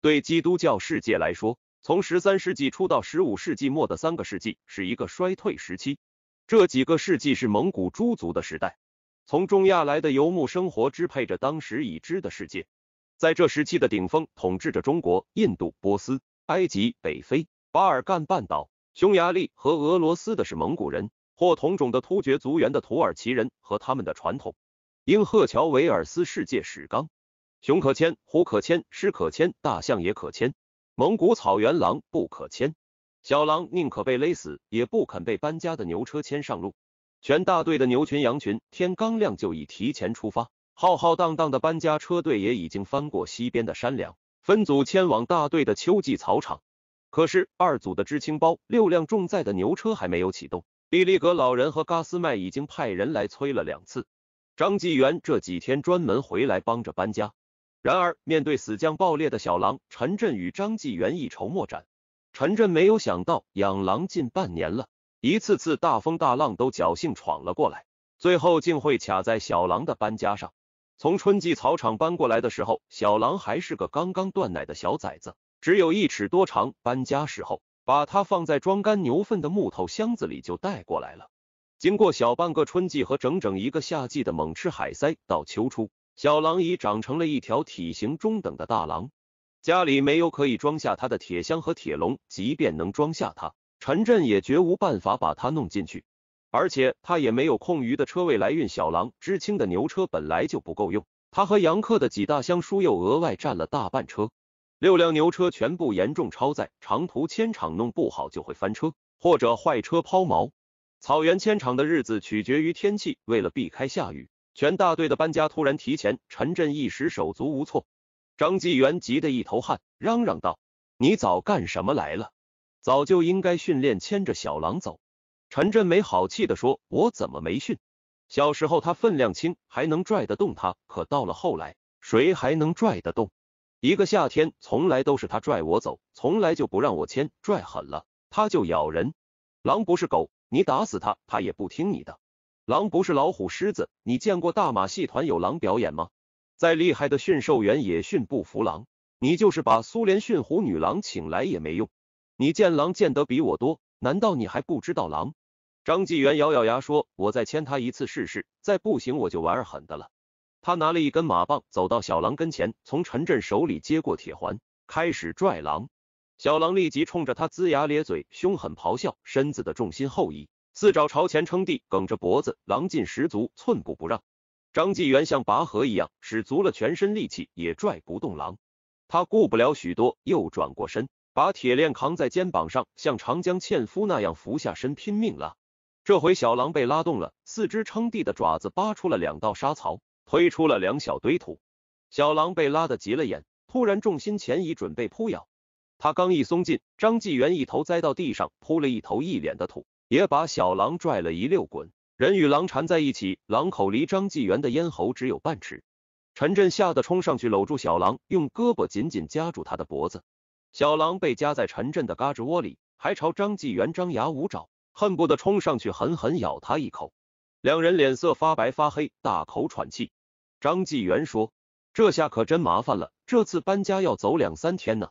对基督教世界来说，从十三世纪初到十五世纪末的三个世纪是一个衰退时期。这几个世纪是蒙古诸族的时代，从中亚来的游牧生活支配着当时已知的世界。在这时期的顶峰，统治着中国、印度、波斯、埃及、北非、巴尔干半岛、匈牙利和俄罗斯的是蒙古人或同种的突厥族源的土耳其人和他们的传统。英·赫乔·韦尔斯《世界史纲》熊可牵，虎可牵，狮可牵，大象也可牵。蒙古草原狼不可牵，小狼宁可被勒死，也不肯被搬家的牛车牵上路。全大队的牛群羊群，天刚亮就已提前出发，浩浩荡荡的搬家车队也已经翻过西边的山梁，分组迁往大队的秋季草场。可是二组的知青包六辆重载的牛车还没有启动，毕利格老人和嘎斯麦已经派人来催了两次。张纪元这几天专门回来帮着搬家。然而，面对死将爆裂的小狼，陈震与张继元一筹莫展。陈震没有想到，养狼近半年了，一次次大风大浪都侥幸闯了过来，最后竟会卡在小狼的搬家上。从春季草场搬过来的时候，小狼还是个刚刚断奶的小崽子，只有一尺多长。搬家时候，把它放在装干牛粪的木头箱子里就带过来了。经过小半个春季和整整一个夏季的猛吃海塞，到秋初。小狼已长成了一条体型中等的大狼，家里没有可以装下它的铁箱和铁笼，即便能装下它，陈震也绝无办法把它弄进去。而且他也没有空余的车位来运小狼，知青的牛车本来就不够用，他和杨克的几大箱书又额外占了大半车，六辆牛车全部严重超载，长途牵场弄不好就会翻车或者坏车抛锚。草原牵场的日子取决于天气，为了避开下雨。全大队的搬家突然提前，陈震一时手足无措，张纪元急得一头汗，嚷嚷道：“你早干什么来了？早就应该训练牵着小狼走。”陈震没好气的说：“我怎么没训？小时候他分量轻，还能拽得动他，可到了后来，谁还能拽得动？一个夏天，从来都是他拽我走，从来就不让我牵，拽狠了他就咬人。狼不是狗，你打死他，他也不听你的。”狼不是老虎、狮子，你见过大马戏团有狼表演吗？再厉害的驯兽员也驯不服狼，你就是把苏联驯虎女郎请来也没用。你见狼见得比我多，难道你还不知道狼？张纪元咬咬牙说：“我再牵他一次试试，再不行我就玩儿狠的了。”他拿了一根马棒，走到小狼跟前，从陈震手里接过铁环，开始拽狼。小狼立即冲着他龇牙咧嘴，凶狠咆哮，身子的重心后移。四爪朝前撑地，梗着脖子，狼劲十足，寸步不让。张纪元像拔河一样，使足了全身力气，也拽不动狼。他顾不了许多，又转过身，把铁链扛在肩膀上，像长江纤夫那样伏下身拼命拉。这回小狼被拉动了，四肢撑地的爪子扒出了两道沙槽，推出了两小堆土。小狼被拉得急了眼，突然重心前移，准备扑咬。他刚一松劲，张纪元一头栽到地上，扑了一头一脸的土。也把小狼拽了一溜滚，人与狼缠在一起，狼口离张纪元的咽喉只有半尺。陈震吓得冲上去搂住小狼，用胳膊紧紧夹住他的脖子。小狼被夹在陈震的嘎吱窝里，还朝张纪元张牙舞爪，恨不得冲上去狠狠咬他一口。两人脸色发白发黑，大口喘气。张纪元说：“这下可真麻烦了，这次搬家要走两三天呢。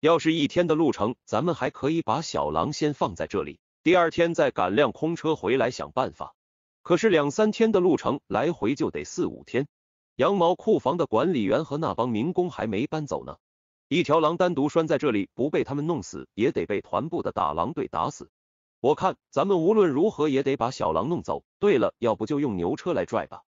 要是一天的路程，咱们还可以把小狼先放在这里。”第二天再赶辆空车回来想办法。可是两三天的路程，来回就得四五天。羊毛库房的管理员和那帮民工还没搬走呢。一条狼单独拴在这里，不被他们弄死，也得被团部的大狼队打死。我看咱们无论如何也得把小狼弄走。对了，要不就用牛车来拽吧？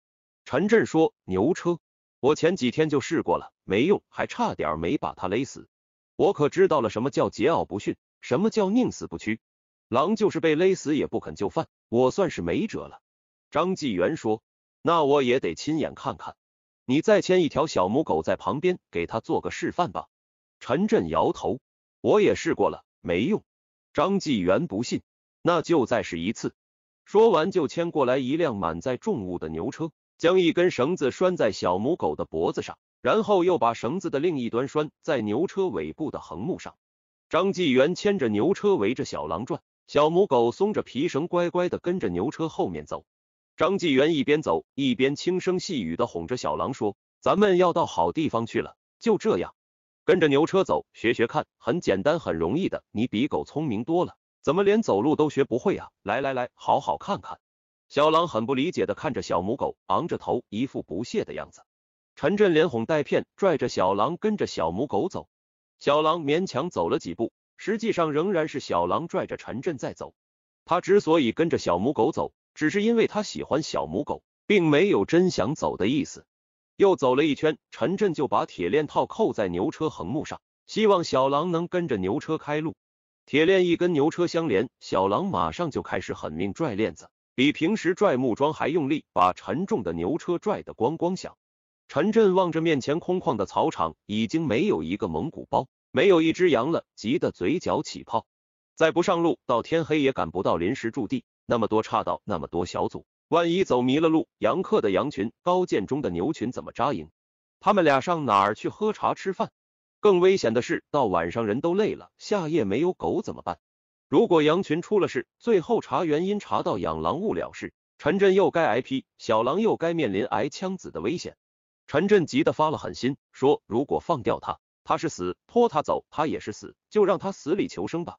陈震说：“牛车，我前几天就试过了，没用，还差点没把它勒死。我可知道了什么叫桀骜不驯，什么叫宁死不屈。”狼就是被勒死也不肯就范，我算是没辙了。”张纪元说，“那我也得亲眼看看，你再牵一条小母狗在旁边，给它做个示范吧。”陈震摇头，“我也试过了，没用。”张纪元不信，“那就再试一次。”说完就牵过来一辆满载重物的牛车，将一根绳子拴在小母狗的脖子上，然后又把绳子的另一端拴在牛车尾部的横木上。张纪元牵着牛车围着小狼转。小母狗松着皮绳，乖乖的跟着牛车后面走。张纪元一边走一边轻声细语的哄着小狼说：“咱们要到好地方去了，就这样，跟着牛车走，学学看，很简单，很容易的。你比狗聪明多了，怎么连走路都学不会啊？来来来，好好看看。”小狼很不理解的看着小母狗，昂着头，一副不屑的样子。陈震连哄带骗，拽着小狼跟着小母狗走。小狼勉强走了几步。实际上仍然是小狼拽着陈震在走。他之所以跟着小母狗走，只是因为他喜欢小母狗，并没有真想走的意思。又走了一圈，陈震就把铁链套扣在牛车横木上，希望小狼能跟着牛车开路。铁链一根牛车相连，小狼马上就开始狠命拽链子，比平时拽木桩还用力，把沉重的牛车拽得咣咣响。陈震望着面前空旷的草场，已经没有一个蒙古包。没有一只羊了，急得嘴角起泡。再不上路，到天黑也赶不到临时驻地。那么多岔道，那么多小组，万一走迷了路，杨克的羊群，高建中的牛群怎么扎营？他们俩上哪儿去喝茶吃饭？更危险的是，到晚上人都累了，下夜没有狗怎么办？如果羊群出了事，最后查原因查到养狼误了事，陈震又该挨批，小狼又该面临挨枪子的危险。陈震急得发了狠心，说：“如果放掉他。”他是死，拖他走，他也是死，就让他死里求生吧。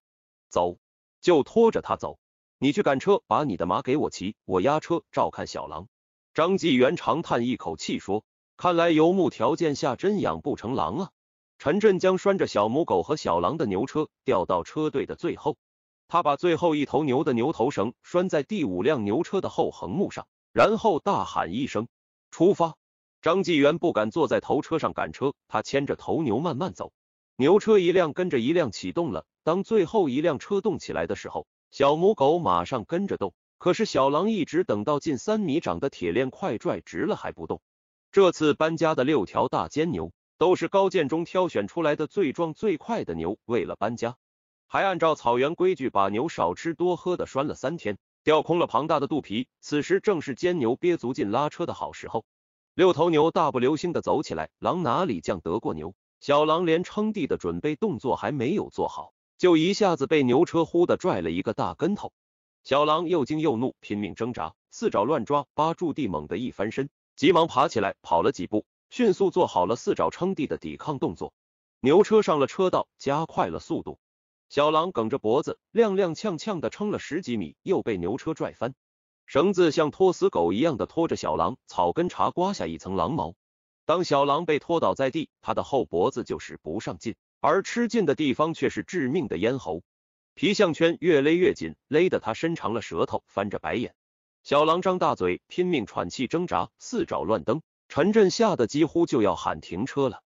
走，就拖着他走。你去赶车，把你的马给我骑，我押车，照看小狼。张纪元长叹一口气说：“看来游牧条件下真养不成狼啊。”陈振江拴着小母狗和小狼的牛车调到车队的最后，他把最后一头牛的牛头绳拴在第五辆牛车的后横木上，然后大喊一声：“出发！”张纪元不敢坐在头车上赶车，他牵着头牛慢慢走。牛车一辆跟着一辆启动了。当最后一辆车动起来的时候，小母狗马上跟着动。可是小狼一直等到近三米长的铁链快拽直了还不动。这次搬家的六条大尖牛都是高建中挑选出来的最壮最快的牛。为了搬家，还按照草原规矩把牛少吃多喝的拴了三天，掉空了庞大的肚皮。此时正是尖牛憋足劲拉车的好时候。六头牛大步流星地走起来，狼哪里犟得过牛？小狼连称地的准备动作还没有做好，就一下子被牛车忽地拽了一个大跟头。小狼又惊又怒，拼命挣扎，四爪乱抓，扒住地，猛地一翻身，急忙爬起来，跑了几步，迅速做好了四爪撑地的抵抗动作。牛车上了车道，加快了速度。小狼梗着脖子，踉踉跄跄地撑了十几米，又被牛车拽翻。绳子像拖死狗一样的拖着小狼，草根茬刮下一层狼毛。当小狼被拖倒在地，它的后脖子就是不上劲，而吃劲的地方却是致命的咽喉。皮项圈越勒越紧，勒得他伸长了舌头，翻着白眼。小狼张大嘴，拼命喘气，挣扎，四爪乱蹬。陈震吓得几乎就要喊停车了。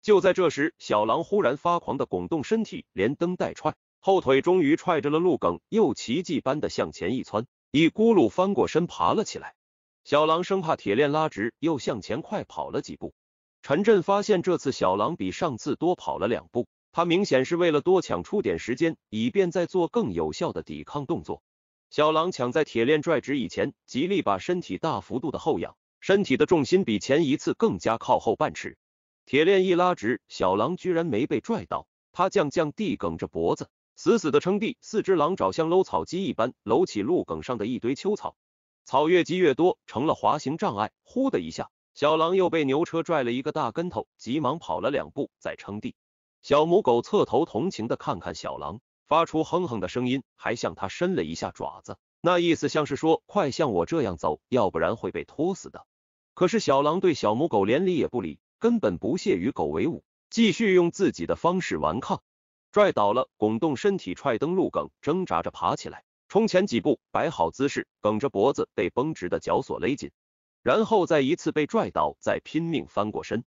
就在这时，小狼忽然发狂的拱动身体，连蹬带踹，后腿终于踹着了路梗，又奇迹般的向前一窜。一咕噜翻过身，爬了起来。小狼生怕铁链拉直，又向前快跑了几步。陈震发现，这次小狼比上次多跑了两步，他明显是为了多抢出点时间，以便再做更有效的抵抗动作。小狼抢在铁链拽直以前，极力把身体大幅度的后仰，身体的重心比前一次更加靠后半尺。铁链一拉直，小狼居然没被拽倒，他犟犟地梗着脖子。死死的撑地，四只狼爪像搂草机一般搂起路梗上的一堆秋草，草越积越多，成了滑行障碍。呼的一下，小狼又被牛车拽了一个大跟头，急忙跑了两步再撑地。小母狗侧头同情的看看小狼，发出哼哼的声音，还向它伸了一下爪子，那意思像是说：“快像我这样走，要不然会被拖死的。”可是小狼对小母狗连理也不理，根本不屑与狗为伍，继续用自己的方式顽抗。拽倒了，拱动身体，踹蹬路梗，挣扎着爬起来，冲前几步，摆好姿势，梗着脖子，被绷直的脚索勒紧，然后再一次被拽倒，再拼命翻过身。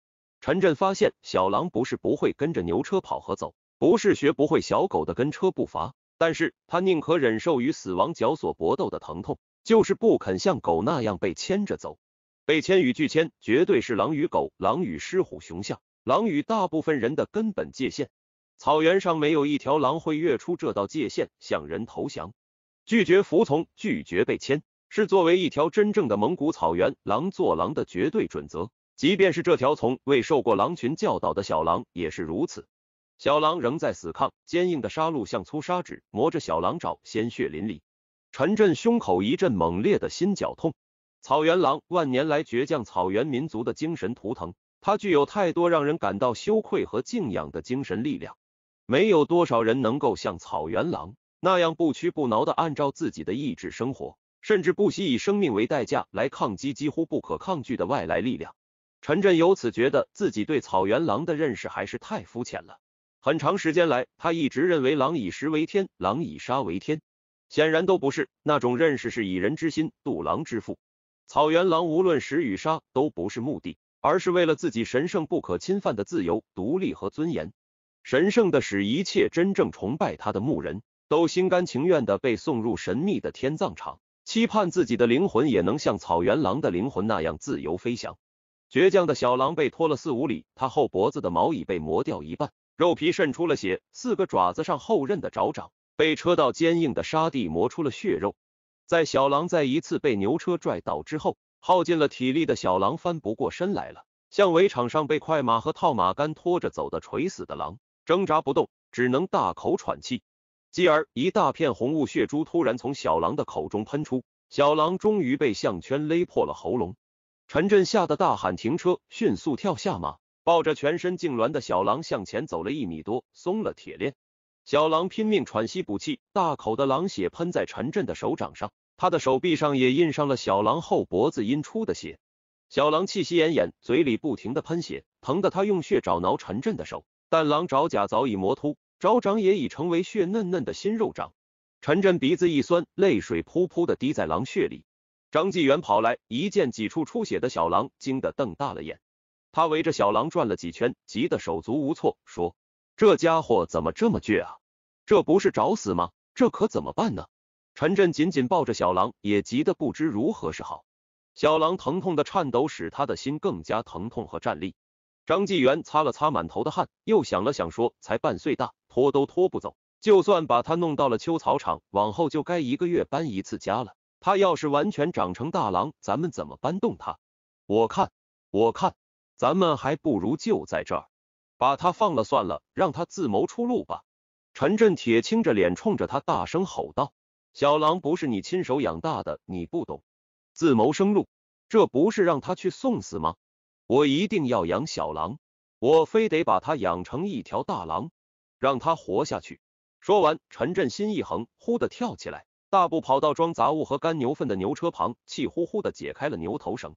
陈震发现，小狼不是不会跟着牛车跑和走，不是学不会小狗的跟车步伐，但是他宁可忍受与死亡绞索搏斗的疼痛，就是不肯像狗那样被牵着走。被牵与拒牵，绝对是狼与狗，狼与狮虎熊象，狼与大部分人的根本界限。草原上没有一条狼会越出这道界限，向人投降，拒绝服从，拒绝被牵，是作为一条真正的蒙古草原狼做狼的绝对准则。即便是这条从未受过狼群教导的小狼也是如此。小狼仍在死抗，坚硬的杀戮像粗砂纸磨着小狼爪，鲜血淋漓。陈震胸口一阵猛烈的心绞痛。草原狼万年来倔强，草原民族的精神图腾，它具有太多让人感到羞愧和敬仰的精神力量。没有多少人能够像草原狼那样不屈不挠的按照自己的意志生活，甚至不惜以生命为代价来抗击几乎不可抗拒的外来力量。陈震由此觉得自己对草原狼的认识还是太肤浅了。很长时间来，他一直认为狼以食为天，狼以杀为天，显然都不是。那种认识是以人之心度狼之腹。草原狼无论食与杀都不是目的，而是为了自己神圣不可侵犯的自由、独立和尊严。神圣的，使一切真正崇拜他的牧人都心甘情愿的被送入神秘的天葬场，期盼自己的灵魂也能像草原狼的灵魂那样自由飞翔。倔强的小狼被拖了四五里，它后脖子的毛已被磨掉一半，肉皮渗出了血，四个爪子上后刃的爪掌被车到坚硬的沙地磨出了血肉。在小狼再一次被牛车拽倒之后，耗尽了体力的小狼翻不过身来了，像围场上被快马和套马杆拖着走的垂死的狼。挣扎不动，只能大口喘气。继而，一大片红雾、血珠突然从小狼的口中喷出，小狼终于被项圈勒破了喉咙。陈震吓得大喊：“停车！”迅速跳下马，抱着全身痉挛的小狼向前走了一米多，松了铁链。小狼拼命喘息补气，大口的狼血喷在陈震的手掌上，他的手臂上也印上了小狼后脖子阴出的血。小狼气息奄奄，嘴里不停的喷血，疼得他用血爪挠陈震的手。但狼爪甲早已磨秃，爪掌也已成为血嫩嫩的新肉掌。陈震鼻子一酸，泪水噗噗的滴在狼血里。张纪元跑来，一见几处出血的小狼，惊得瞪大了眼。他围着小狼转了几圈，急得手足无措，说：“这家伙怎么这么倔啊？这不是找死吗？这可怎么办呢？”陈震紧紧抱着小狼，也急得不知如何是好。小狼疼痛的颤抖，使他的心更加疼痛和战栗。张纪元擦了擦满头的汗，又想了想，说：“才半岁大，拖都拖不走。就算把他弄到了秋草场，往后就该一个月搬一次家了。他要是完全长成大狼，咱们怎么搬动他？我看，我看，咱们还不如就在这儿，把他放了算了，让他自谋出路吧。”陈震铁青着脸，冲着他大声吼道：“小狼不是你亲手养大的，你不懂自谋生路，这不是让他去送死吗？”我一定要养小狼，我非得把它养成一条大狼，让它活下去。说完，陈振心一横，忽的跳起来，大步跑到装杂物和干牛粪的牛车旁，气呼呼的解开了牛头绳，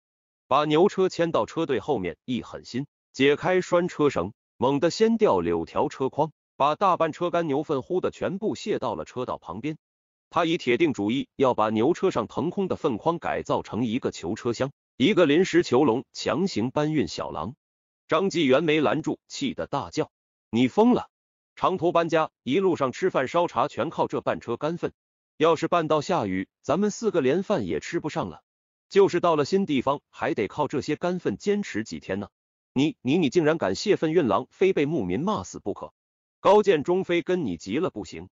把牛车牵到车队后面，一狠心，解开拴车绳，猛地掀掉柳条车筐，把大半车干牛粪呼的全部卸到了车道旁边。他以铁定主意要把牛车上腾空的粪筐改造成一个囚车厢。一个临时囚笼，强行搬运小狼，张继元没拦住，气得大叫：“你疯了！长途搬家，一路上吃饭烧茶，全靠这半车干粪。要是半到下雨，咱们四个连饭也吃不上了。就是到了新地方，还得靠这些干粪坚持几天呢。你你你，竟然敢泄愤运狼，非被牧民骂死不可！高建中非跟你急了不行。”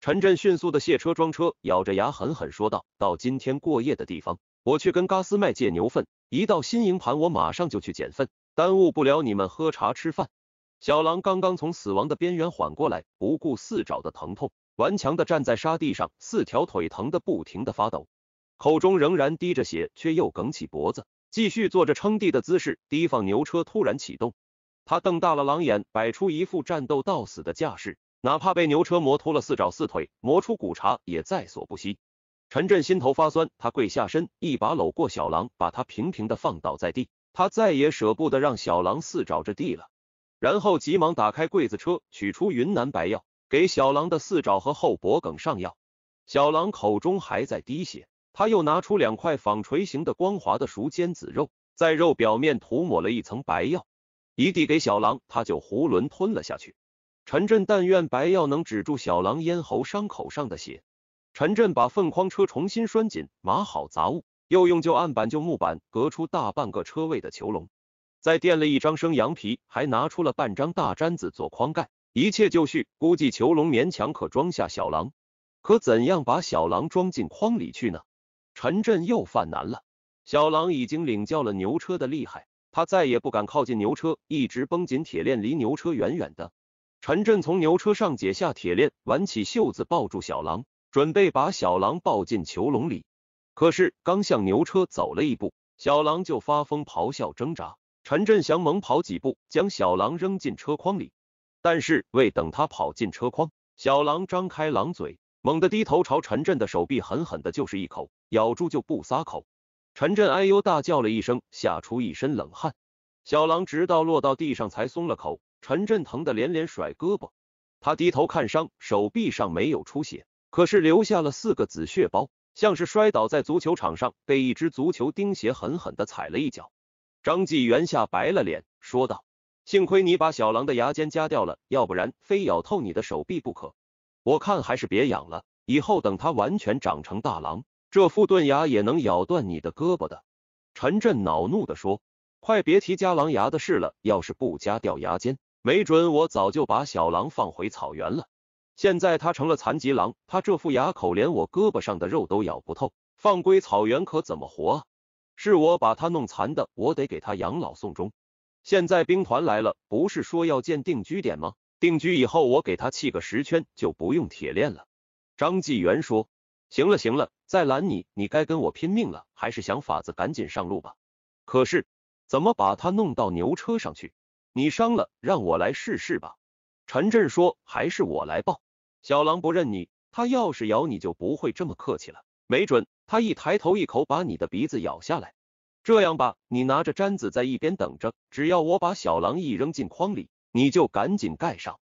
陈震迅速的卸车装车，咬着牙狠狠说道：“到今天过夜的地方。”我去跟嘎斯麦借牛粪，一到新营盘，我马上就去捡粪，耽误不了你们喝茶吃饭。小狼刚刚从死亡的边缘缓过来，不顾四爪的疼痛，顽强的站在沙地上，四条腿疼得不停的发抖，口中仍然滴着血，却又梗起脖子，继续做着撑地的姿势，提防牛车突然启动。他瞪大了狼眼，摆出一副战斗到死的架势，哪怕被牛车磨秃了四爪四腿，磨出骨茬，也在所不惜。陈震心头发酸，他跪下身，一把搂过小狼，把他平平的放倒在地。他再也舍不得让小狼四爪着地了，然后急忙打开柜子车，取出云南白药，给小狼的四爪和后脖梗上药。小狼口中还在滴血，他又拿出两块纺锤形的光滑的熟尖子肉，在肉表面涂抹了一层白药，一递给小狼，他就囫囵吞了下去。陈震但愿白药能止住小狼咽喉伤口上的血。陈震把粪筐车重新拴紧，码好杂物，又用旧案板、旧木板隔出大半个车位的囚笼，再垫了一张生羊皮，还拿出了半张大毡子做筐盖，一切就绪。估计囚笼勉强可装下小狼。可怎样把小狼装进筐里去呢？陈震又犯难了。小狼已经领教了牛车的厉害，他再也不敢靠近牛车，一直绷紧铁链，离牛车远远的。陈震从牛车上解下铁链，挽起袖子抱住小狼。准备把小狼抱进囚笼里，可是刚向牛车走了一步，小狼就发疯咆哮挣扎。陈振祥猛跑几步，将小狼扔进车筐里。但是未等他跑进车筐，小狼张开狼嘴，猛地低头朝陈振的手臂狠狠的就是一口，咬住就不撒口。陈振哎呦大叫了一声，吓出一身冷汗。小狼直到落到地上才松了口，陈振疼得连连甩胳膊。他低头看伤，手臂上没有出血。可是留下了四个紫血包，像是摔倒在足球场上，被一只足球钉鞋狠狠的踩了一脚。张继元吓白了脸，说道：“幸亏你把小狼的牙尖夹掉了，要不然非咬透你的手臂不可。我看还是别养了，以后等它完全长成大狼，这副钝牙也能咬断你的胳膊的。”陈震恼怒的说：“快别提夹狼牙的事了，要是不夹掉牙尖，没准我早就把小狼放回草原了。”现在他成了残疾狼，他这副牙口连我胳膊上的肉都咬不透，放归草原可怎么活啊？是我把他弄残的，我得给他养老送终。现在兵团来了，不是说要建定居点吗？定居以后，我给他砌个石圈，就不用铁链了。张纪元说：“行了行了，再拦你，你该跟我拼命了，还是想法子赶紧上路吧。”可是怎么把他弄到牛车上去？你伤了，让我来试试吧。陈震说：“还是我来抱。”小狼不认你，它要是咬你就不会这么客气了。没准它一抬头一口把你的鼻子咬下来。这样吧，你拿着毡子在一边等着，只要我把小狼一扔进筐里，你就赶紧盖上。”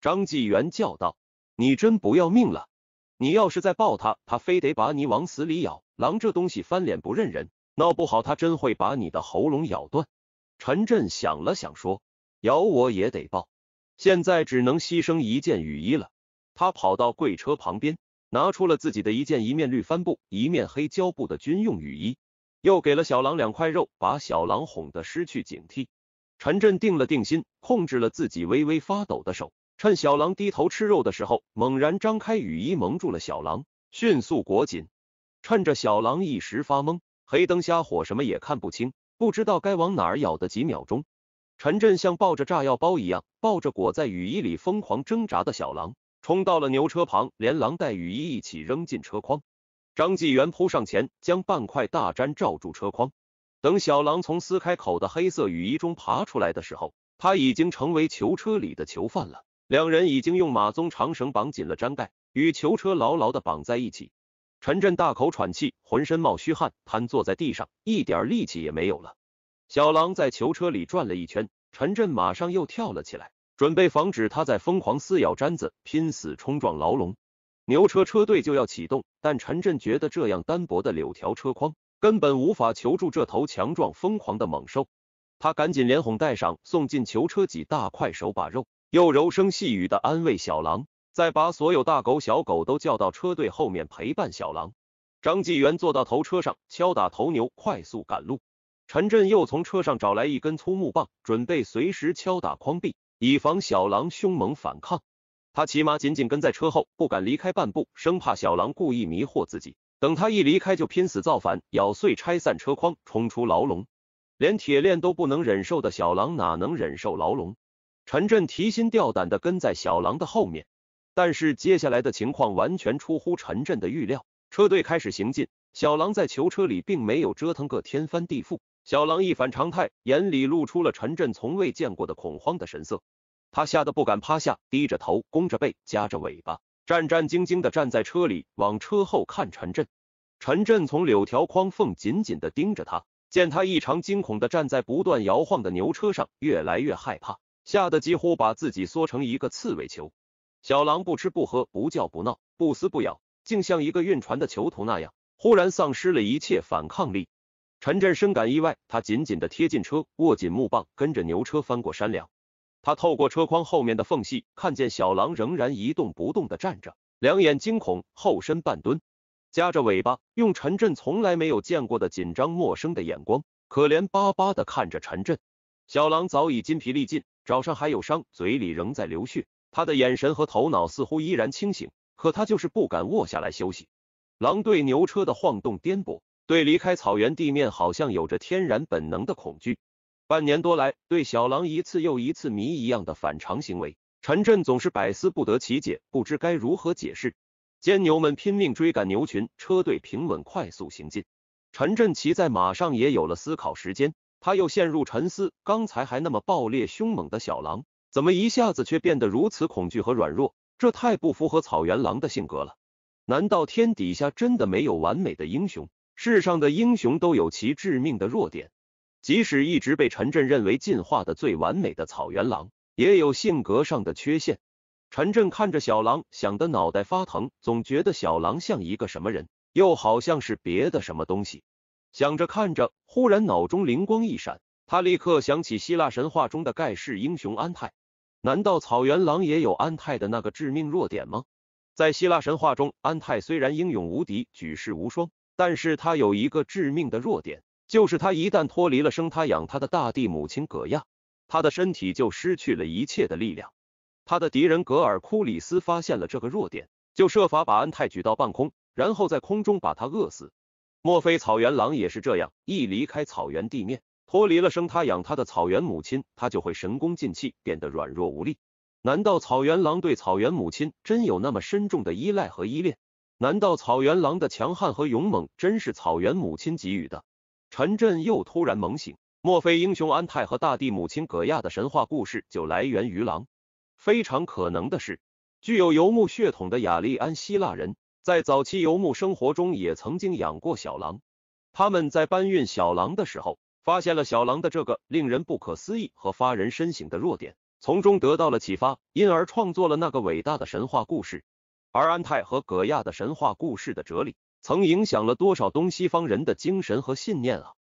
张纪元叫道，“你真不要命了！你要是再抱它，它非得把你往死里咬。狼这东西翻脸不认人，闹不好它真会把你的喉咙咬断。”陈震想了想说：“咬我也得抱，现在只能牺牲一件雨衣了。”他跑到柜车旁边，拿出了自己的一件一面绿帆布、一面黑胶布的军用雨衣，又给了小狼两块肉，把小狼哄得失去警惕。陈震定了定心，控制了自己微微发抖的手，趁小狼低头吃肉的时候，猛然张开雨衣蒙住了小狼，迅速裹紧。趁着小狼一时发懵、黑灯瞎火，什么也看不清，不知道该往哪儿咬的几秒钟，陈震像抱着炸药包一样，抱着裹在雨衣里疯狂挣扎的小狼。冲到了牛车旁，连狼带雨衣一起扔进车筐。张纪元扑上前，将半块大毡罩住车筐。等小狼从撕开口的黑色雨衣中爬出来的时候，他已经成为囚车里的囚犯了。两人已经用马鬃长绳绑紧了毡盖，与囚车牢牢的绑在一起。陈震大口喘气，浑身冒虚汗，瘫坐在地上，一点力气也没有了。小狼在囚车里转了一圈，陈震马上又跳了起来。准备防止它在疯狂撕咬毡子，拼死冲撞牢笼。牛车车队就要启动，但陈震觉得这样单薄的柳条车筐根本无法求助这头强壮、疯狂的猛兽。他赶紧连哄带赏，送进囚车几大块手把肉，又柔声细语的安慰小狼，再把所有大狗小狗都叫到车队后面陪伴小狼。张纪元坐到头车上，敲打头牛，快速赶路。陈震又从车上找来一根粗木棒，准备随时敲打筐壁。以防小狼凶猛反抗，他骑马紧紧跟在车后，不敢离开半步，生怕小狼故意迷惑自己。等他一离开，就拼死造反，咬碎拆散车筐，冲出牢笼。连铁链都不能忍受的小狼，哪能忍受牢笼？陈震提心吊胆地跟在小狼的后面，但是接下来的情况完全出乎陈震的预料。车队开始行进，小狼在囚车里并没有折腾个天翻地覆。小狼一反常态，眼里露出了陈震从未见过的恐慌的神色。他吓得不敢趴下，低着头，弓着背，夹着尾巴，战战兢兢的站在车里，往车后看。陈震，陈震从柳条筐缝紧紧的盯着他，见他异常惊恐的站在不断摇晃的牛车上，越来越害怕，吓得几乎把自己缩成一个刺猬球。小狼不吃不喝，不叫不闹，不撕不咬，竟像一个运船的囚徒那样，忽然丧失了一切反抗力。陈震深感意外，他紧紧地贴近车，握紧木棒，跟着牛车翻过山梁。他透过车筐后面的缝隙，看见小狼仍然一动不动地站着，两眼惊恐，后身半蹲，夹着尾巴，用陈震从来没有见过的紧张、陌生的眼光，可怜巴巴地看着陈震。小狼早已筋疲力尽，爪上还有伤，嘴里仍在流血。他的眼神和头脑似乎依然清醒，可他就是不敢卧下来休息。狼对牛车的晃动颠簸。对离开草原地面好像有着天然本能的恐惧。半年多来，对小狼一次又一次谜一样的反常行为，陈震总是百思不得其解，不知该如何解释。尖牛们拼命追赶牛群，车队平稳快速行进。陈震骑在马上也有了思考时间，他又陷入沉思：刚才还那么暴烈凶猛的小狼，怎么一下子却变得如此恐惧和软弱？这太不符合草原狼的性格了。难道天底下真的没有完美的英雄？世上的英雄都有其致命的弱点，即使一直被陈震认为进化的最完美的草原狼，也有性格上的缺陷。陈震看着小狼，想得脑袋发疼，总觉得小狼像一个什么人，又好像是别的什么东西。想着看着，忽然脑中灵光一闪，他立刻想起希腊神话中的盖世英雄安泰。难道草原狼也有安泰的那个致命弱点吗？在希腊神话中，安泰虽然英勇无敌，举世无双。但是他有一个致命的弱点，就是他一旦脱离了生他养他的大地母亲葛亚，他的身体就失去了一切的力量。他的敌人格尔库里斯发现了这个弱点，就设法把安泰举到半空，然后在空中把他饿死。莫非草原狼也是这样？一离开草原地面，脱离了生他养他的草原母亲，他就会神功尽弃，变得软弱无力？难道草原狼对草原母亲真有那么深重的依赖和依恋？难道草原狼的强悍和勇猛真是草原母亲给予的？陈震又突然猛醒：莫非英雄安泰和大地母亲葛亚的神话故事就来源于狼？非常可能的是，具有游牧血统的雅利安希腊人在早期游牧生活中也曾经养过小狼。他们在搬运小狼的时候，发现了小狼的这个令人不可思议和发人深省的弱点，从中得到了启发，因而创作了那个伟大的神话故事。而安泰和葛亚的神话故事的哲理，曾影响了多少东西方人的精神和信念啊！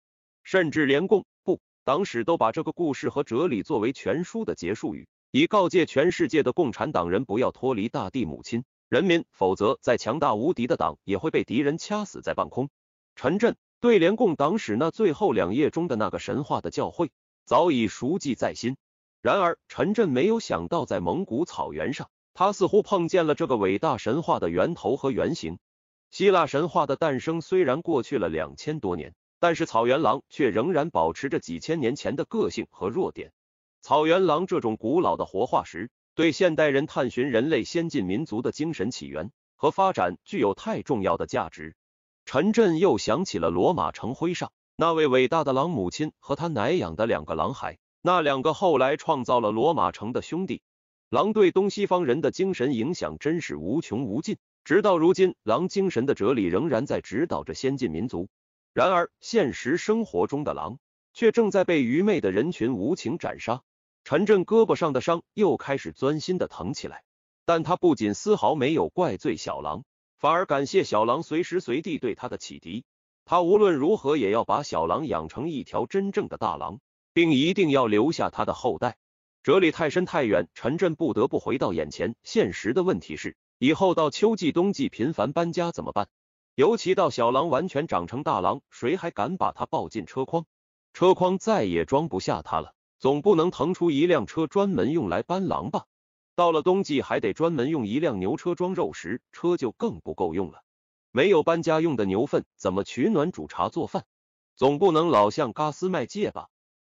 甚至连共不党史都把这个故事和哲理作为全书的结束语，以告诫全世界的共产党人不要脱离大地母亲人民，否则再强大无敌的党也会被敌人掐死在半空。陈震对联共党史那最后两页中的那个神话的教诲早已熟记在心。然而，陈震没有想到，在蒙古草原上。他似乎碰见了这个伟大神话的源头和原型。希腊神话的诞生虽然过去了两千多年，但是草原狼却仍然保持着几千年前的个性和弱点。草原狼这种古老的活化石，对现代人探寻人类先进民族的精神起源和发展具有太重要的价值。陈震又想起了罗马城徽上那位伟大的狼母亲和他奶养的两个狼孩，那两个后来创造了罗马城的兄弟。狼对东西方人的精神影响真是无穷无尽，直到如今，狼精神的哲理仍然在指导着先进民族。然而，现实生活中的狼却正在被愚昧的人群无情斩杀。陈震胳膊上的伤又开始钻心的疼起来，但他不仅丝毫没有怪罪小狼，反而感谢小狼随时随地对他的启迪。他无论如何也要把小狼养成一条真正的大狼，并一定要留下他的后代。哲理太深太远，陈震不得不回到眼前现实的问题是：以后到秋季、冬季频繁搬家怎么办？尤其到小狼完全长成大狼，谁还敢把它抱进车筐？车筐再也装不下它了。总不能腾出一辆车专门用来搬狼吧？到了冬季还得专门用一辆牛车装肉食，车就更不够用了。没有搬家用的牛粪，怎么取暖、煮茶、做饭？总不能老向嘎斯麦借吧？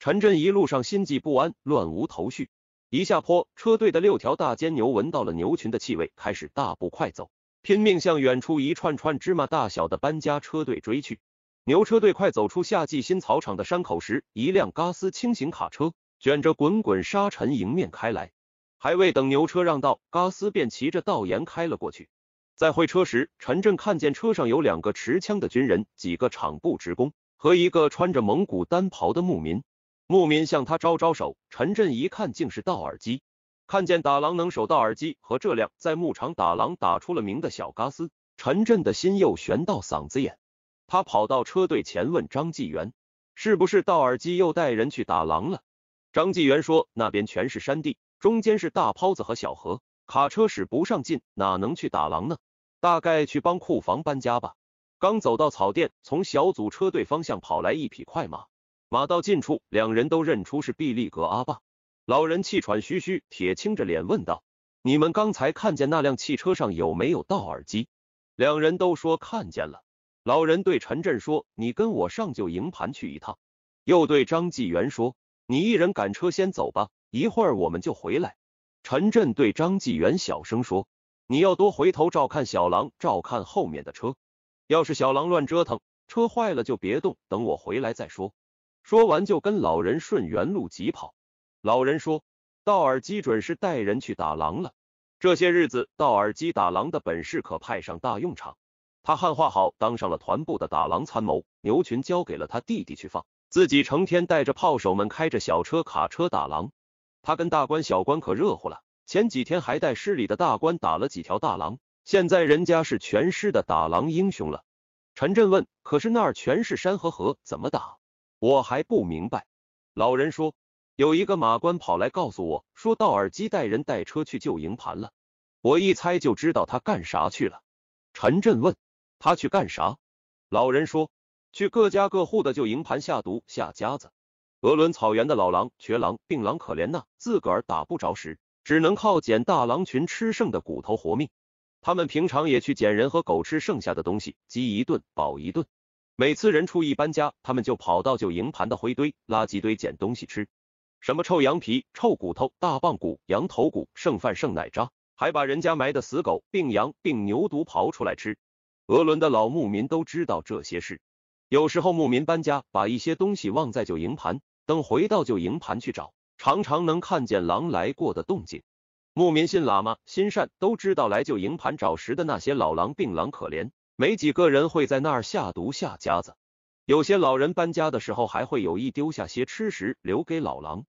陈震一路上心悸不安，乱无头绪。一下坡，车队的六条大尖牛闻到了牛群的气味，开始大步快走，拼命向远处一串串芝麻大小的搬家车队追去。牛车队快走出夏季新草场的山口时，一辆嘎斯轻型卡车卷着滚滚沙尘迎面开来。还未等牛车让道，嘎斯便骑着道沿开了过去。在会车时，陈震看见车上有两个持枪的军人、几个厂部职工和一个穿着蒙古单袍的牧民。牧民向他招招手，陈震一看，竟是道尔基。看见打狼能手道尔基和这辆在牧场打狼打出了名的小嘎斯，陈震的心又悬到嗓子眼。他跑到车队前问张纪元：“是不是道尔基又带人去打狼了？”张纪元说：“那边全是山地，中间是大泡子和小河，卡车使不上劲，哪能去打狼呢？大概去帮库房搬家吧。”刚走到草甸，从小组车队方向跑来一匹快马。马到近处，两人都认出是毕力格阿爸。老人气喘吁吁，铁青着脸问道：“你们刚才看见那辆汽车上有没有盗耳机？”两人都说看见了。老人对陈震说：“你跟我上旧营盘去一趟。”又对张纪元说：“你一人赶车先走吧，一会儿我们就回来。”陈震对张纪元小声说：“你要多回头照看小狼，照看后面的车。要是小狼乱折腾，车坏了就别动，等我回来再说。”说完就跟老人顺原路疾跑。老人说：“道尔基准是带人去打狼了。这些日子，道尔基打狼的本事可派上大用场。他汉化好，当上了团部的打狼参谋。牛群交给了他弟弟去放，自己成天带着炮手们开着小车、卡车打狼。他跟大官、小官可热乎了。前几天还带师里的大官打了几条大狼。现在人家是全师的打狼英雄了。”陈震问：“可是那儿全是山和河，怎么打？”我还不明白，老人说，有一个马官跑来告诉我，说道尔基带人带车去救营盘了。我一猜就知道他干啥去了。陈震问，他去干啥？老人说，去各家各户的救营盘下毒下夹子。俄伦草原的老狼、瘸狼、病狼可怜呐，自个儿打不着食，只能靠捡大狼群吃剩的骨头活命。他们平常也去捡人和狗吃剩下的东西，饥一顿饱一顿。每次人畜一搬家，他们就跑到旧营盘的灰堆、垃圾堆捡东西吃，什么臭羊皮、臭骨头、大棒骨、羊头骨、剩饭剩奶渣，还把人家埋的死狗、病羊、病牛犊刨出来吃。俄伦的老牧民都知道这些事。有时候牧民搬家，把一些东西忘在旧营盘，等回到旧营盘去找，常常能看见狼来过的动静。牧民信喇嘛，心善，都知道来旧营盘找食的那些老狼、病狼可怜。没几个人会在那儿下毒下夹子，有些老人搬家的时候还会有意丢下些吃食留给老狼。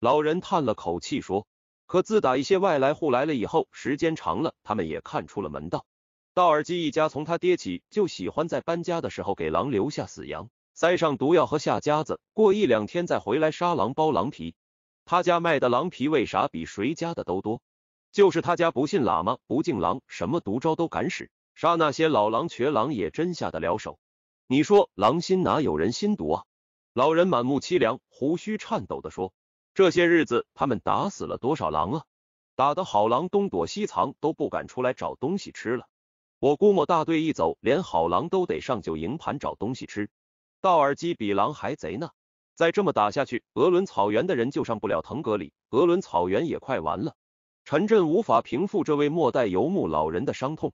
老人叹了口气说：“可自打一些外来户来了以后，时间长了，他们也看出了门道。道尔基一家从他爹起就喜欢在搬家的时候给狼留下死羊，塞上毒药和下夹子，过一两天再回来杀狼剥狼皮。他家卖的狼皮为啥比谁家的都多？就是他家不信喇嘛，不敬狼，什么毒招都敢使。”杀那些老狼、瘸狼也真下得了手，你说狼心哪有人心毒啊？老人满目凄凉，胡须颤抖地说：“这些日子他们打死了多少狼啊？打得好狼东躲西藏，都不敢出来找东西吃了。我估摸大队一走，连好狼都得上九营盘找东西吃。道尔基比狼还贼呢！再这么打下去，鄂伦草原的人就上不了腾格里，鄂伦草原也快完了。”陈震无法平复这位末代游牧老人的伤痛。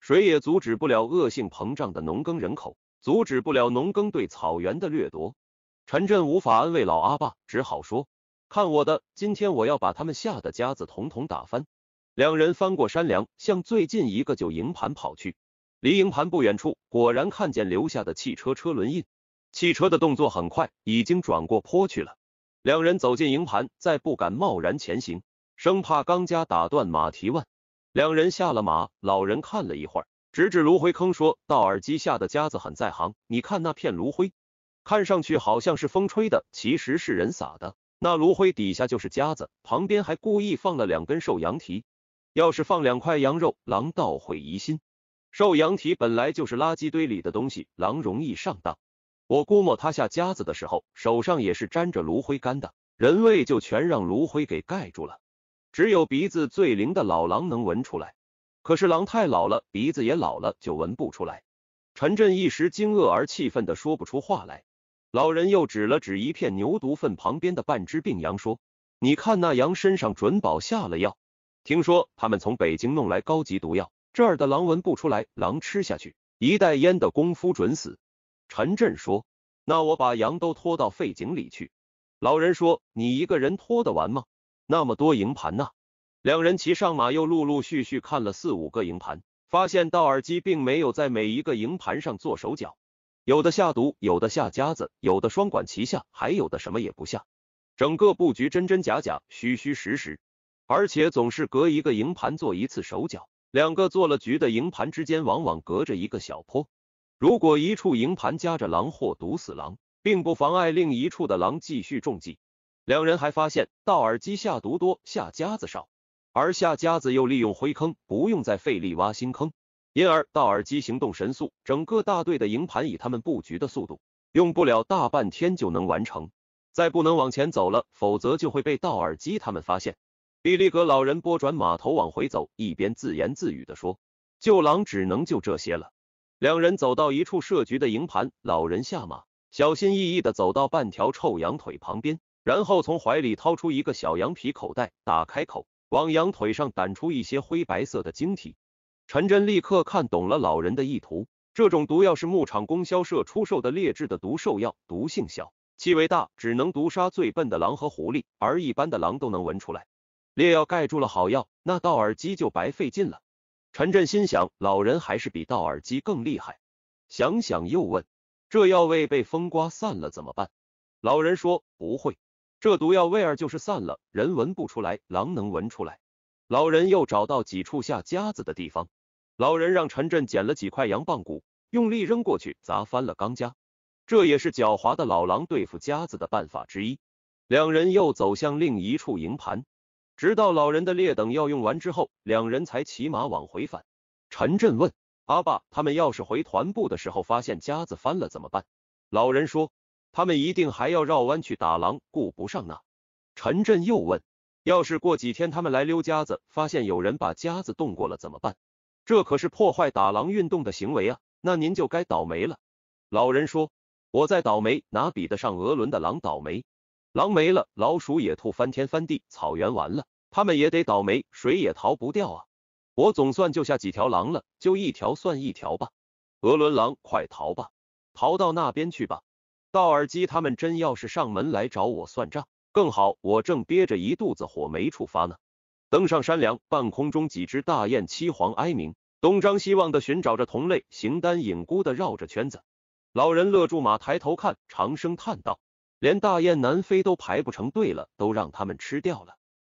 谁也阻止不了恶性膨胀的农耕人口，阻止不了农耕对草原的掠夺。陈震无法安慰老阿爸，只好说：“看我的，今天我要把他们吓得夹子统统打翻。”两人翻过山梁，向最近一个旧营盘跑去。离营盘不远处，果然看见留下的汽车车轮印。汽车的动作很快，已经转过坡去了。两人走进营盘，再不敢贸然前行，生怕钢夹打断马蹄腕。两人下了马，老人看了一会儿，指指炉灰坑，说道：“耳机下的夹子很在行，你看那片炉灰，看上去好像是风吹的，其实是人撒的。那炉灰底下就是夹子，旁边还故意放了两根瘦羊蹄。要是放两块羊肉，狼道会疑心。瘦羊蹄本来就是垃圾堆里的东西，狼容易上当。我估摸他下夹子的时候，手上也是沾着炉灰干的，人味就全让炉灰给盖住了。”只有鼻子最灵的老狼能闻出来，可是狼太老了，鼻子也老了，就闻不出来。陈震一时惊愕而气愤的说不出话来。老人又指了指一片牛犊粪旁边的半只病羊，说：“你看那羊身上准保下了药。听说他们从北京弄来高级毒药，这儿的狼闻不出来，狼吃下去，一袋烟的功夫准死。”陈震说：“那我把羊都拖到废井里去。”老人说：“你一个人拖得完吗？”那么多营盘呢？两人骑上马，又陆陆续续看了四五个营盘，发现道尔基并没有在每一个营盘上做手脚，有的下毒，有的下夹子，有的双管齐下，还有的什么也不下。整个布局真真假假，虚虚实实，而且总是隔一个营盘做一次手脚。两个做了局的营盘之间往往隔着一个小坡，如果一处营盘夹着狼或毒死狼，并不妨碍另一处的狼继续中计。两人还发现，道尔基下毒多，下夹子少，而下夹子又利用灰坑，不用再费力挖新坑，因而道尔基行动神速，整个大队的营盘以他们布局的速度，用不了大半天就能完成。再不能往前走了，否则就会被道尔基他们发现。比利格老人拨转马头往回走，一边自言自语的说：“救狼只能就这些了。”两人走到一处设局的营盘，老人下马，小心翼翼的走到半条臭羊腿旁边。然后从怀里掏出一个小羊皮口袋，打开口，往羊腿上掸出一些灰白色的晶体。陈真立刻看懂了老人的意图。这种毒药是牧场供销社出售的劣质的毒兽药，毒性小，气味大，只能毒杀最笨的狼和狐狸，而一般的狼都能闻出来。劣药盖住了好药，那道尔基就白费劲了。陈真心想，老人还是比道尔基更厉害。想想又问：这药味被风刮散了怎么办？老人说：不会。这毒药味儿就是散了，人闻不出来，狼能闻出来。老人又找到几处下夹子的地方，老人让陈震捡了几块羊棒骨，用力扔过去，砸翻了钢夹。这也是狡猾的老狼对付夹子的办法之一。两人又走向另一处营盘，直到老人的劣等药用完之后，两人才骑马往回返。陈震问阿爸：“他们要是回团部的时候发现夹子翻了怎么办？”老人说。他们一定还要绕弯去打狼，顾不上那。陈震又问：“要是过几天他们来溜夹子，发现有人把夹子动过了怎么办？这可是破坏打狼运动的行为啊！那您就该倒霉了。”老人说：“我在倒霉，哪比得上额伦的狼倒霉？狼没了，老鼠、野兔翻天翻地，草原完了，他们也得倒霉，谁也逃不掉啊！我总算救下几条狼了，就一条算一条吧。额伦狼，快逃吧，逃到那边去吧。”道尔基他们真要是上门来找我算账，更好。我正憋着一肚子火没处发呢。登上山梁，半空中几只大雁凄惶哀鸣，东张西望的寻找着同类，形单影孤的绕着圈子。老人勒住马，抬头看，长声叹道：“连大雁南飞都排不成队了，都让他们吃掉了。”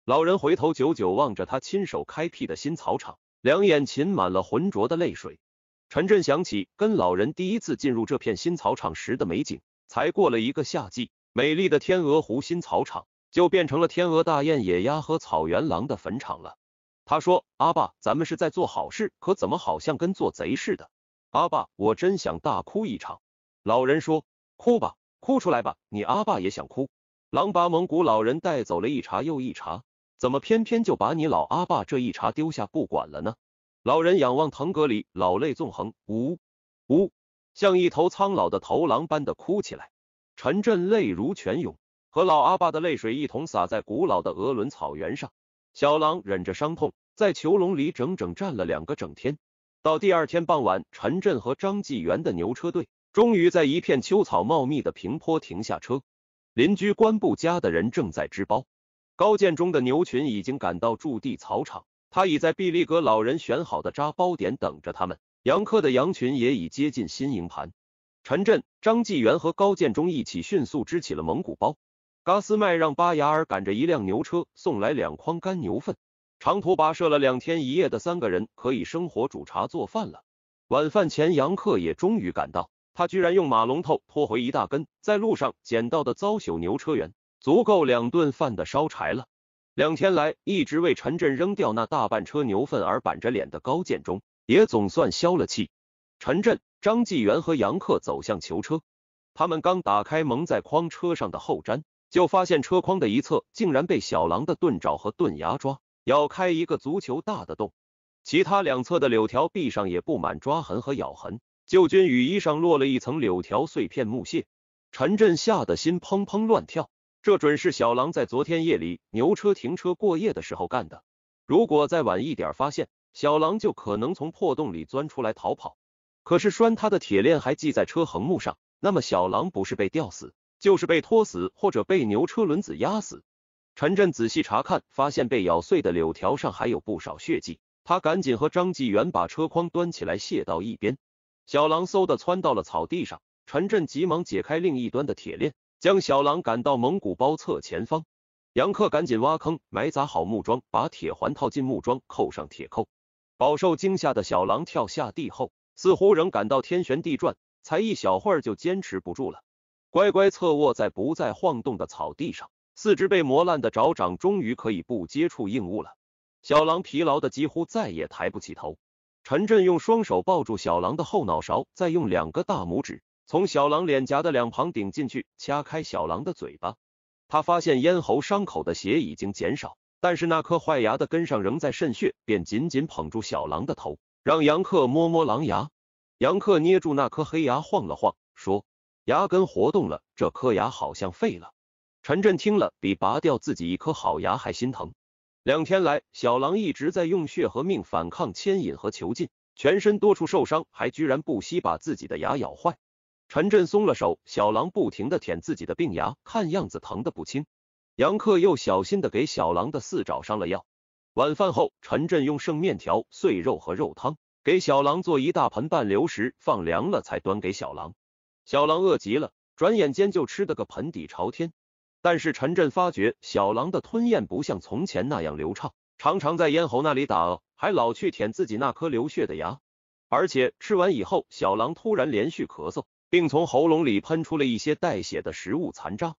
老人回头久久望着他亲手开辟的新草场，两眼噙满了浑浊的泪水。陈震想起跟老人第一次进入这片新草场时的美景。才过了一个夏季，美丽的天鹅湖新草场就变成了天鹅、大雁、野鸭和草原狼的坟场了。他说：“阿爸，咱们是在做好事，可怎么好像跟做贼似的？”阿爸，我真想大哭一场。老人说：“哭吧，哭出来吧，你阿爸也想哭。”狼把蒙古老人带走了一茬又一茬，怎么偏偏就把你老阿爸这一茬丢下不管了呢？老人仰望腾格里，老泪纵横，呜呜。像一头苍老的头狼般的哭起来，陈震泪如泉涌，和老阿爸的泪水一同洒在古老的额伦草原上。小狼忍着伤痛，在囚笼里整整站了两个整天。到第二天傍晚，陈震和张纪元的牛车队终于在一片秋草茂密的平坡停下车。邻居官布家的人正在织包，高建中的牛群已经赶到驻地草场，他已在毕力格老人选好的扎包点等着他们。杨克的羊群也已接近新营盘，陈震、张纪元和高建忠一起迅速支起了蒙古包。嘎斯麦让巴雅尔赶着一辆牛车送来两筐干牛粪。长途跋涉了两天一夜的三个人可以生火煮茶做饭了。晚饭前，杨克也终于赶到，他居然用马龙头拖回一大根在路上捡到的糟朽牛车辕，足够两顿饭的烧柴了。两天来一直为陈震扔掉那大半车牛粪而板着脸的高建忠。也总算消了气。陈震、张纪元和杨克走向囚车，他们刚打开蒙在筐车上的后毡，就发现车筐的一侧竟然被小狼的钝爪和钝牙抓、咬开一个足球大的洞，其他两侧的柳条壁上也布满抓痕和咬痕，旧军雨衣上落了一层柳条碎片、木屑。陈震吓得心砰砰乱跳，这准是小狼在昨天夜里牛车停车过夜的时候干的。如果再晚一点发现，小狼就可能从破洞里钻出来逃跑，可是拴它的铁链还系在车横木上，那么小狼不是被吊死，就是被拖死，或者被牛车轮子压死。陈震仔细查看，发现被咬碎的柳条上还有不少血迹，他赶紧和张继元把车筐端起来卸到一边，小狼嗖的窜到了草地上，陈震急忙解开另一端的铁链，将小狼赶到蒙古包侧前方。杨克赶紧挖坑埋砸好木桩，把铁环套进木桩，扣上铁扣。饱受惊吓的小狼跳下地后，似乎仍感到天旋地转，才一小会儿就坚持不住了，乖乖侧卧在不再晃动的草地上，四肢被磨烂的爪掌终于可以不接触硬物了。小狼疲劳的几乎再也抬不起头，陈震用双手抱住小狼的后脑勺，再用两个大拇指从小狼脸颊的两旁顶进去，掐开小狼的嘴巴，他发现咽喉伤口的血已经减少。但是那颗坏牙的根上仍在渗血，便紧紧捧住小狼的头，让杨克摸摸狼牙。杨克捏住那颗黑牙晃了晃，说：“牙根活动了，这颗牙好像废了。”陈震听了，比拔掉自己一颗好牙还心疼。两天来，小狼一直在用血和命反抗牵引和囚禁，全身多处受伤，还居然不惜把自己的牙咬坏。陈震松了手，小狼不停地舔自己的病牙，看样子疼得不轻。杨克又小心的给小狼的四爪上了药。晚饭后，陈震用剩面条、碎肉和肉汤给小狼做一大盆半流食，放凉了才端给小狼。小狼饿极了，转眼间就吃得个盆底朝天。但是陈震发觉小狼的吞咽不像从前那样流畅，常常在咽喉那里打嗝，还老去舔自己那颗流血的牙。而且吃完以后，小狼突然连续咳嗽，并从喉咙里喷出了一些带血的食物残渣。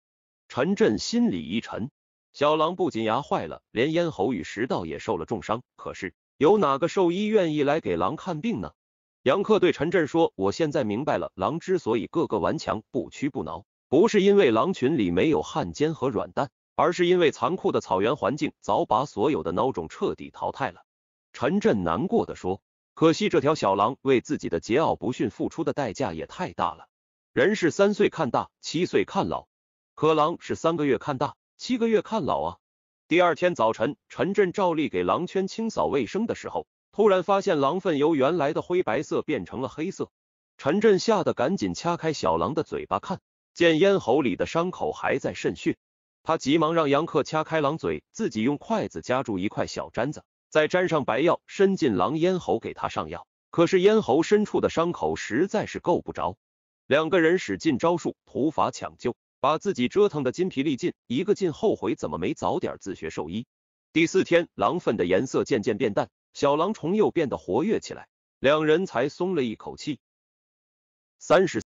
陈震心里一沉，小狼不仅牙坏了，连咽喉与食道也受了重伤。可是，有哪个兽医愿意来给狼看病呢？杨克对陈震说：“我现在明白了，狼之所以个个顽强不屈不挠，不是因为狼群里没有汉奸和软蛋，而是因为残酷的草原环境早把所有的孬种彻底淘汰了。”陈震难过的说：“可惜这条小狼为自己的桀骜不驯付出的代价也太大了。人是三岁看大，七岁看老。”可狼是三个月看大，七个月看老啊！第二天早晨，陈震照例给狼圈清扫卫生的时候，突然发现狼粪由原来的灰白色变成了黑色。陈震吓得赶紧掐开小狼的嘴巴，看见咽喉里的伤口还在渗血。他急忙让杨克掐开狼嘴，自己用筷子夹住一块小毡子，再沾上白药，伸进狼咽喉给他上药。可是咽喉深处的伤口实在是够不着，两个人使尽招数，土法抢救。把自己折腾的筋疲力尽，一个劲后悔怎么没早点自学兽医。第四天，狼粪的颜色渐渐变淡，小狼虫又变得活跃起来，两人才松了一口气。三十。